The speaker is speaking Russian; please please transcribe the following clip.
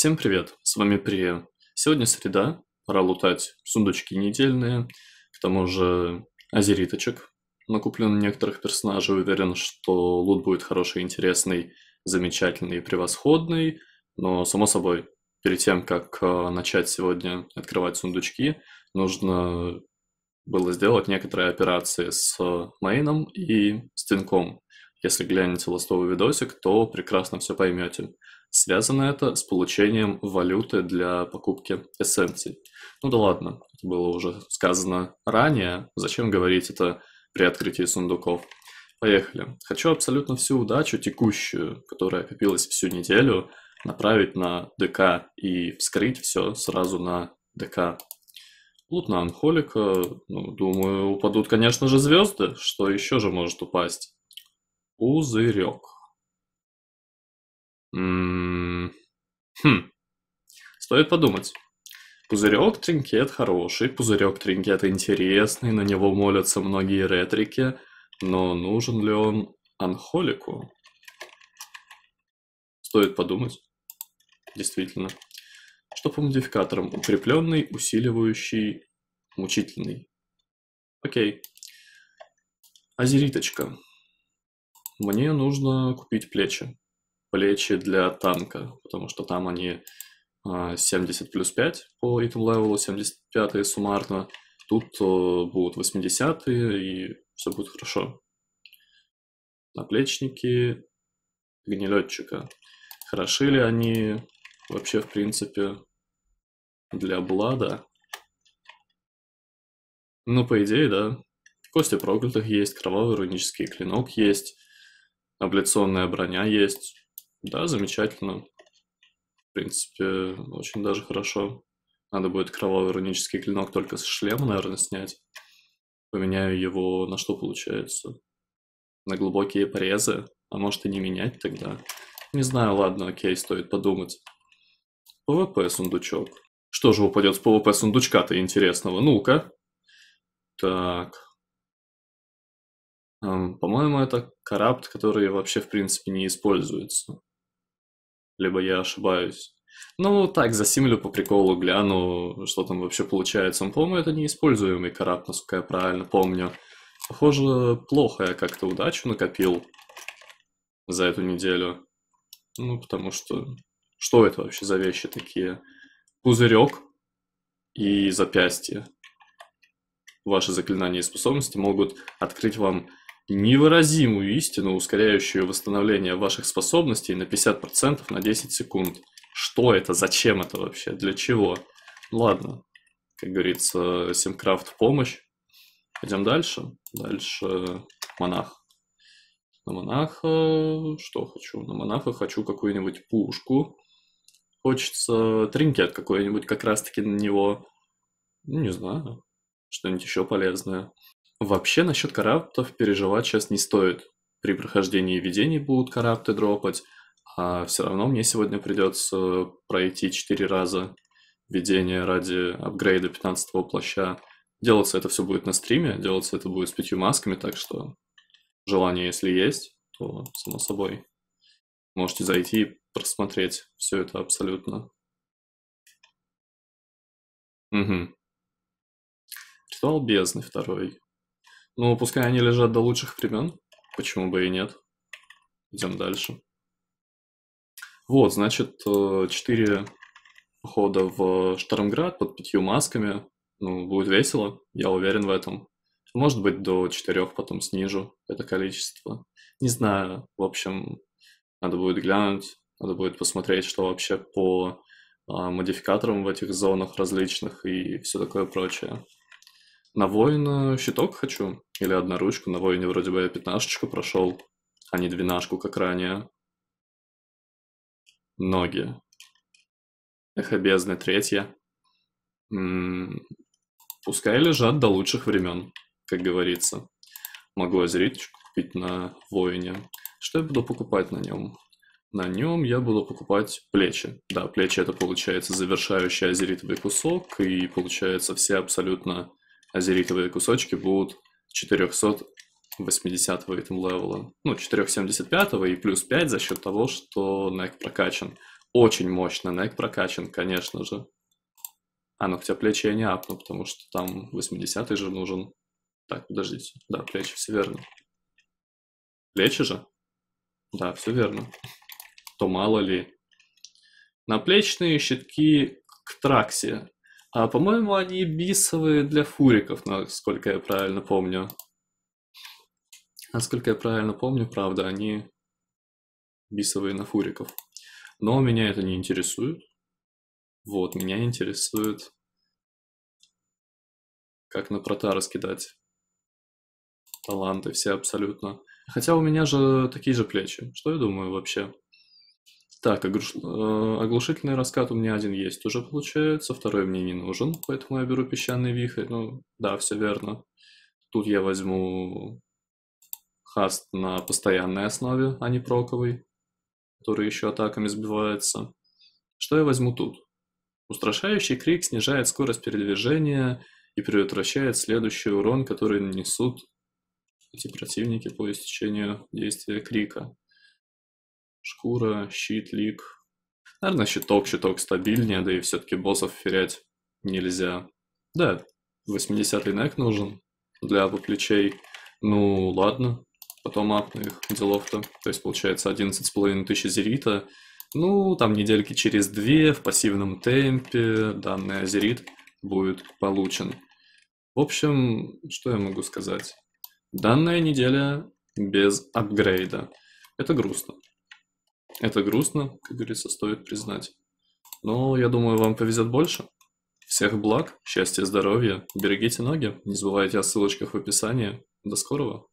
Всем привет, с вами Прия. Сегодня среда, пора лутать сундучки недельные, к тому же азериточек. Накуплен некоторых персонажей, уверен, что лут будет хороший, интересный, замечательный и превосходный, но, само собой, перед тем, как э, начать сегодня открывать сундучки, нужно было сделать некоторые операции с э, мейном и Стенком. Если глянете ластовый видосик, то прекрасно все поймете. Связано это с получением валюты для покупки эссенций. Ну да ладно, это было уже сказано ранее, зачем говорить это при открытии сундуков. Поехали. Хочу абсолютно всю удачу текущую, которая копилась всю неделю, направить на ДК и вскрыть все сразу на ДК. Лут на Анхолика, ну, думаю, упадут, конечно же, звезды. Что еще же может упасть? Пузырек. М-м-м. хм. Стоит подумать. Пузырек Тринкет хороший, пузырек Тринкет интересный, на него молятся многие ретрики, но нужен ли он Анхолику? Стоит подумать. Действительно. Что по модификаторам? Укрепленный, усиливающий, мучительный. Окей. Азериточка. Мне нужно купить плечи. Плечи для танка, потому что там они 70 а, плюс 5 по ритм левелу, 75 суммарно. Тут э, будут 80 и все будет хорошо. Наплечники гнилетчика. Хороши ли они вообще, в принципе, для Блада? Ну, по идее, да. Кости проклятых есть, кровавый рунический клинок есть. Абляционная броня есть. Да, замечательно. В принципе, очень даже хорошо. Надо будет кровавый рунический клинок только с шлема, наверное, снять. Поменяю его на что получается? На глубокие порезы? А может и не менять тогда? Не знаю, ладно, окей, стоит подумать. ПВП сундучок. Что же упадет с ПВП сундучка-то интересного? Ну-ка. Так, по-моему, это корабт, который вообще, в принципе, не используется. Либо я ошибаюсь. Ну, так, за засимлю по приколу, гляну, что там вообще получается. по-моему, это неиспользуемый корабт, насколько я правильно помню. Похоже, плохо я как-то удачу накопил за эту неделю. Ну, потому что... Что это вообще за вещи такие? Пузырек и запястье. Ваши заклинания и способности могут открыть вам невыразимую истину, ускоряющую восстановление ваших способностей на 50% на 10 секунд. Что это? Зачем это вообще? Для чего? Ладно, как говорится, Симкрафт помощь. Идем дальше. Дальше монах. На монаха что хочу? На монаха хочу какую-нибудь пушку. Хочется тринкет какой-нибудь как раз-таки на него. Ну, не знаю. Что-нибудь еще полезное. Вообще насчет караптов переживать сейчас не стоит. При прохождении видений будут карапты дропать, а все равно мне сегодня придется пройти 4 раза видение ради апгрейда 15 плаща. Делаться это все будет на стриме, делаться это будет с пятью масками, так что желание, если есть, то, само собой, можете зайти и просмотреть все это абсолютно. Угу. Ритуал бездны второй. Ну, пускай они лежат до лучших времен. Почему бы и нет? Идем дальше. Вот, значит, 4 э, хода в Штормград под пятью масками. Ну, будет весело, я уверен в этом. Может быть, до четырех потом снижу это количество. Не знаю, в общем, надо будет глянуть, надо будет посмотреть, что вообще по а, модификаторам в этих зонах различных и все такое прочее. На воина щиток хочу. Или одноручку. На воине вроде бы я пятнашечку прошел, а не двенашку, как ранее. Ноги. Эхо бездны, третья. М-м-м. Пускай лежат до лучших времен, как говорится. Могу озериточку купить на воине. Что я буду покупать на нем? На нем я буду покупать плечи. Да, плечи это получается завершающий азеритовый кусок, и получается все абсолютно азеритовые кусочки будут 480 ритм левела, ну, 475 и плюс 5 за счет того, что нек прокачан. Очень мощно нек прокачан, конечно же. А, ну хотя плечи я не апну, потому что там 80 же нужен. Так, подождите. Да, плечи, все верно. Плечи же? Да, все верно. То мало ли. Наплечные щитки к траксе а, по-моему, они бисовые для фуриков, насколько я правильно помню. Насколько я правильно помню, правда, они бисовые на фуриков. Но меня это не интересует. Вот, меня интересует, как на прота раскидать таланты все абсолютно. Хотя у меня же такие же плечи. Что я думаю вообще? Так, э, оглушительный раскат у меня один есть уже получается, второй мне не нужен, поэтому я беру песчаный вихрь. Ну, да, все верно. Тут я возьму хаст на постоянной основе, а не проковый, который еще атаками сбивается. Что я возьму тут? Устрашающий крик снижает скорость передвижения и предотвращает следующий урон, который нанесут эти противники по истечению действия крика. Шкура, щит, лик. Наверное, щиток, щиток стабильнее, да и все-таки боссов ферять нельзя. Да, 80-й нек нужен для плечей. Ну, ладно, потом апных делов-то. То есть, получается, с половиной тысяч зерита. Ну, там недельки через две в пассивном темпе данный азерит будет получен. В общем, что я могу сказать? Данная неделя без апгрейда. Это грустно. Это грустно, как говорится, стоит признать. Но я думаю, вам повезет больше. Всех благ, счастья, здоровья, берегите ноги, не забывайте о ссылочках в описании. До скорого!